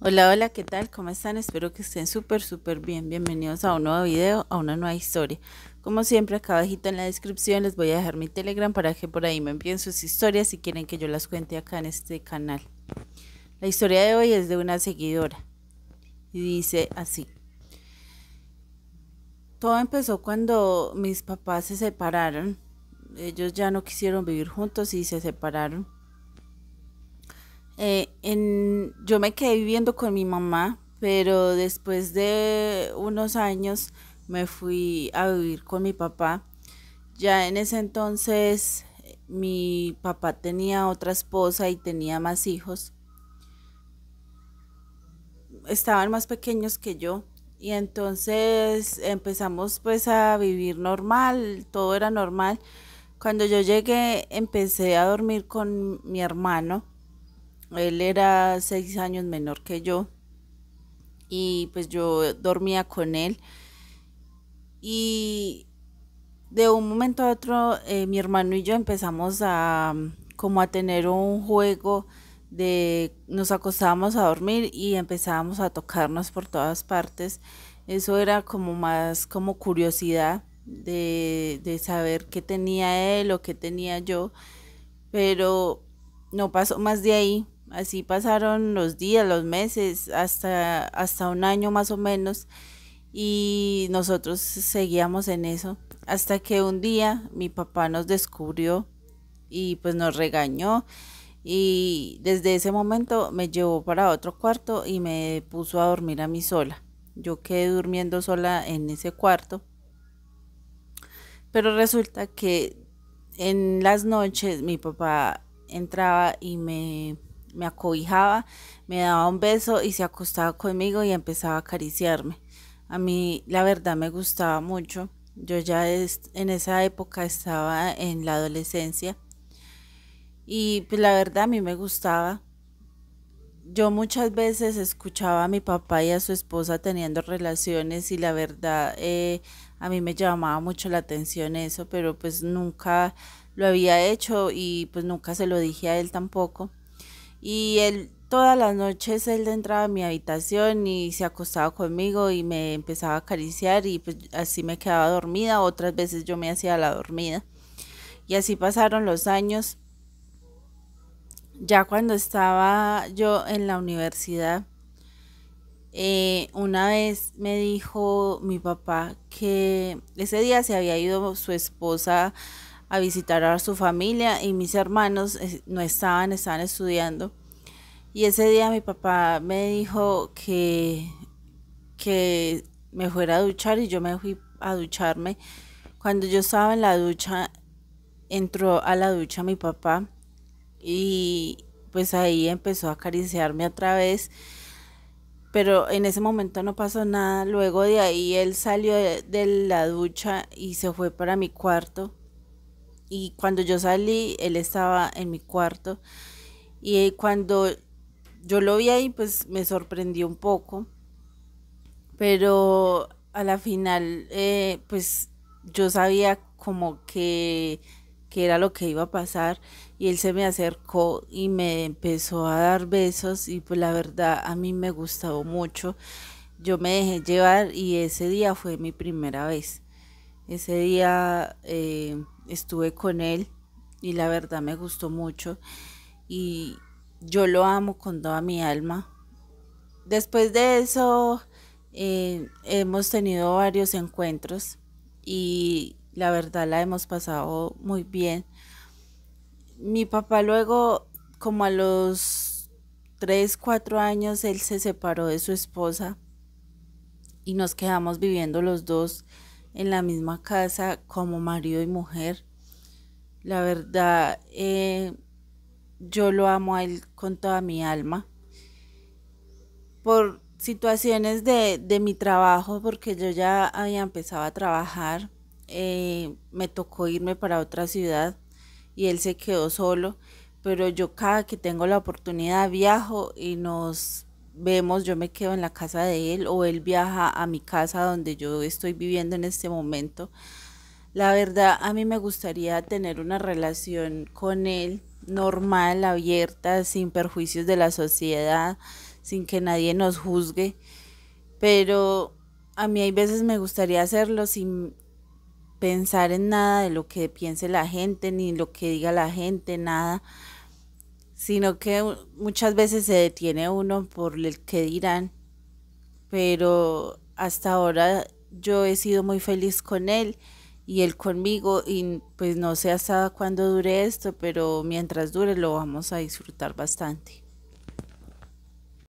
Hola, hola, ¿qué tal? ¿Cómo están? Espero que estén súper, súper bien. Bienvenidos a un nuevo video, a una nueva historia. Como siempre, acá abajito en la descripción les voy a dejar mi Telegram para que por ahí me envíen sus historias si quieren que yo las cuente acá en este canal. La historia de hoy es de una seguidora y dice así. Todo empezó cuando mis papás se separaron. Ellos ya no quisieron vivir juntos y se separaron eh, yo me quedé viviendo con mi mamá, pero después de unos años me fui a vivir con mi papá. Ya en ese entonces mi papá tenía otra esposa y tenía más hijos. Estaban más pequeños que yo y entonces empezamos pues a vivir normal, todo era normal. Cuando yo llegué empecé a dormir con mi hermano él era seis años menor que yo y pues yo dormía con él. Y de un momento a otro eh, mi hermano y yo empezamos a como a tener un juego de nos acostábamos a dormir y empezábamos a tocarnos por todas partes. Eso era como más como curiosidad de, de saber qué tenía él o qué tenía yo, pero no pasó más de ahí Así pasaron los días, los meses, hasta, hasta un año más o menos, y nosotros seguíamos en eso, hasta que un día mi papá nos descubrió y pues nos regañó, y desde ese momento me llevó para otro cuarto y me puso a dormir a mí sola. Yo quedé durmiendo sola en ese cuarto, pero resulta que en las noches mi papá entraba y me me acobijaba, me daba un beso y se acostaba conmigo y empezaba a acariciarme. A mí la verdad me gustaba mucho. Yo ya en esa época estaba en la adolescencia y pues la verdad a mí me gustaba. Yo muchas veces escuchaba a mi papá y a su esposa teniendo relaciones y la verdad eh, a mí me llamaba mucho la atención eso, pero pues nunca lo había hecho y pues nunca se lo dije a él tampoco. Y él todas las noches él entraba a mi habitación y se acostaba conmigo y me empezaba a acariciar y pues así me quedaba dormida, otras veces yo me hacía la dormida. Y así pasaron los años. Ya cuando estaba yo en la universidad, eh, una vez me dijo mi papá que ese día se había ido su esposa a visitar a su familia y mis hermanos no estaban, estaban estudiando. Y ese día mi papá me dijo que, que me fuera a duchar y yo me fui a ducharme. Cuando yo estaba en la ducha, entró a la ducha mi papá y pues ahí empezó a acariciarme otra vez. Pero en ese momento no pasó nada. Luego de ahí él salió de la ducha y se fue para mi cuarto. Y cuando yo salí, él estaba en mi cuarto. Y eh, cuando yo lo vi ahí, pues me sorprendió un poco. Pero a la final, eh, pues yo sabía como que, que era lo que iba a pasar. Y él se me acercó y me empezó a dar besos. Y pues la verdad, a mí me gustó mucho. Yo me dejé llevar y ese día fue mi primera vez. Ese día eh, estuve con él y la verdad me gustó mucho y yo lo amo con toda mi alma. Después de eso eh, hemos tenido varios encuentros y la verdad la hemos pasado muy bien. Mi papá luego, como a los tres, cuatro años, él se separó de su esposa y nos quedamos viviendo los dos en la misma casa como marido y mujer. La verdad, eh, yo lo amo a él con toda mi alma. Por situaciones de, mi trabajo, porque yo ya había empezado a trabajar, eh, me tocó irme para otra ciudad y él se quedó solo, pero yo cada que tengo la oportunidad viajo y nos vemos, yo me quedo en la casa de él o él viaja a mi casa donde yo estoy viviendo en este momento. La verdad, a mí me gustaría tener una relación con él normal, abierta, sin perjuicios de la sociedad, sin que nadie nos juzgue. Pero a mí hay veces me gustaría hacerlo sin pensar en nada de lo que piense la gente, ni lo que diga la gente, nada sino que muchas veces se detiene uno por el que dirán, pero hasta ahora yo he sido muy feliz con él y él conmigo y pues no sé hasta cuándo dure esto, pero mientras dure lo vamos a disfrutar bastante.